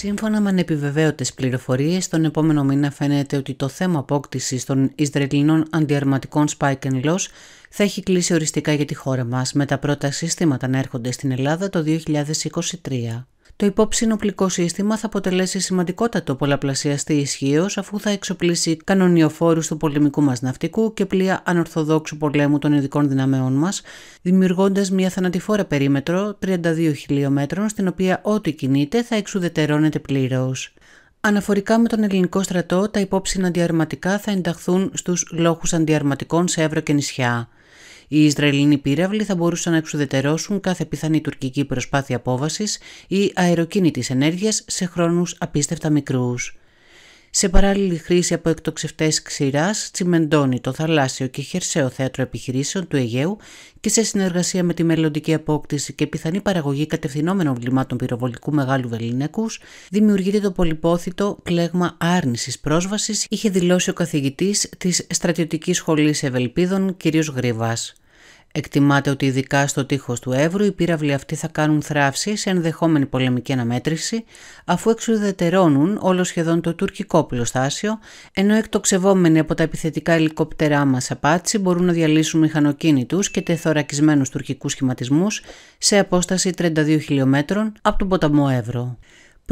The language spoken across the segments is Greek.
Σύμφωνα με ανεπιβεβαίωτες πληροφορίες, τον επόμενο μήνα φαίνεται ότι το θέμα απόκτησης των Ισραηλινών αντιαρματικών Spike and Loss θα έχει κλείσει οριστικά για τη χώρα μας με τα πρώτα συστήματα να έρχονται στην Ελλάδα το 2023. Το υπόψινο οπλικό σύστημα θα αποτελέσει σημαντικότατο πολλαπλασιαστή ισχύω αφού θα εξοπλίσει κανονιοφόρους του πολεμικού μας ναυτικού και πλοία ανορθοδόξου πολέμου των ειδικών δυναμέων μας, δημιουργώντας μια θανατηφόρα περίμετρο 32 χιλιόμετρων, στην οποία ό,τι κινείται θα εξουδετερώνεται πλήρως. Αναφορικά με τον ελληνικό στρατό, τα υπόψινα αντιαρματικά θα ενταχθούν στους λόγου αντιαρματικών σε ευρω και νησιά. Οι Ισραηλινοί πύραυλοι θα μπορούσαν να εξουδετερώσουν κάθε πιθανή τουρκική προσπάθεια απόβασης ή αεροκίνητης ενέργειας σε χρόνους απίστευτα μικρούς σε παράλληλη χρήση από εκτοξευτές ξηράς, τσιμεντώνει το θαλάσσιο και χερσαίο θέατρο επιχειρήσεων του Αιγαίου και σε συνεργασία με τη μελλοντική απόκτηση και πιθανή παραγωγή κατευθυνόμενων βλημάτων πυροβολικού μεγάλου Βεληνικού, δημιουργείται το πολυπόθητο κλέγμα άρνησης πρόσβασης είχε δηλώσει ο Καθηγητής της Στρατιωτικής Σχολής Ευελπίδων, κ. Γρήβας. Εκτιμάται ότι ειδικά στο τείχος του Εύρου οι πύραυλοι αυτοί θα κάνουν θράψη σε ενδεχόμενη πολεμική αναμέτρηση αφού εξουδετερώνουν όλο σχεδόν το τουρκικό πλωστάσιο ενώ εκτοξευόμενοι από τα επιθετικά ελικόπτερά μας απάτσι μπορούν να διαλύσουν μηχανοκίνητους και τεθωρακισμένους τουρκικούς σχηματισμούς σε απόσταση 32 χιλιόμετρων από τον ποταμό ευρώ.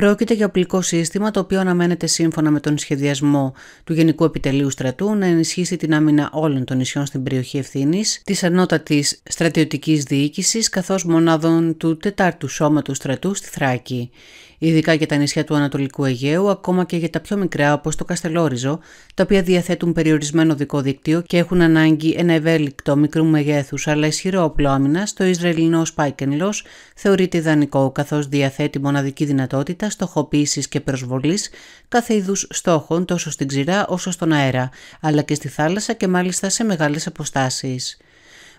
Πρόκειται για οπλικό σύστημα το οποίο αναμένεται σύμφωνα με τον σχεδιασμό του Γενικού Επιτελείου Στρατού να ενισχύσει την άμυνα όλων των νησιών στην περιοχή ευθύνης, της ανώτατης στρατιωτικής διοίκησης καθώς μονάδων του 4ου Σώματου Στρατού στη Θράκη. Ειδικά για τα νησιά του Ανατολικού Αιγαίου, ακόμα και για τα πιο μικρά όπως το Καστελόριζο, τα οποία διαθέτουν περιορισμένο δικό δίκτυο και έχουν ανάγκη ένα ευέλικτο μικρού μεγέθους αλλά ισχυρό όπλο άμυνας, το Ισραηλινό Σπάικενλο θεωρείται ιδανικό καθώς διαθέτει μοναδική δυνατότητα στοχοποίησης και προσβολής κάθε είδους στόχων τόσο στην ξηρά όσο στον αέρα, αλλά και στη θάλασσα και μάλιστα σε μεγάλες αποστάσεις.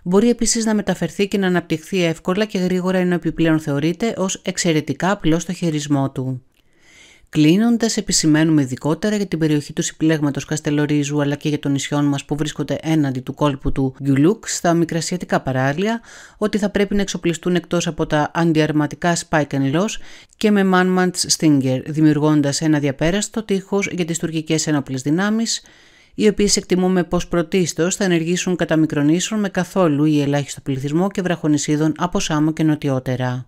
Μπορεί επίσης να μεταφερθεί και να αναπτυχθεί εύκολα και γρήγορα ενώ επιπλέον θεωρείται ως εξαιρετικά απλό στο χειρισμό του. Κλείνοντας, επισημαίνουμε ειδικότερα για την περιοχή του συμπλέγματος Καστελορίζου αλλά και για των νησιών μας που βρίσκονται έναντι του κόλπου του Γκιουλούκ στα μικρασιατικά παράλια, ότι θα πρέπει να εξοπλιστούν εκτός από τα αντιαρματικά Spike and Loss και με Manmans Stinger, δημιουργώντας ένα διαπέραστο τείχος για τις τουρκικές ένοπλε δυνάμεις, οι οποίες εκτιμούμε πως πρωτίστως θα ενεργήσουν κατά μικρονήσων με καθόλου ή ελάχιστο πληθυσμό και βραχονισίδων από Σάμο και νοτιότερα.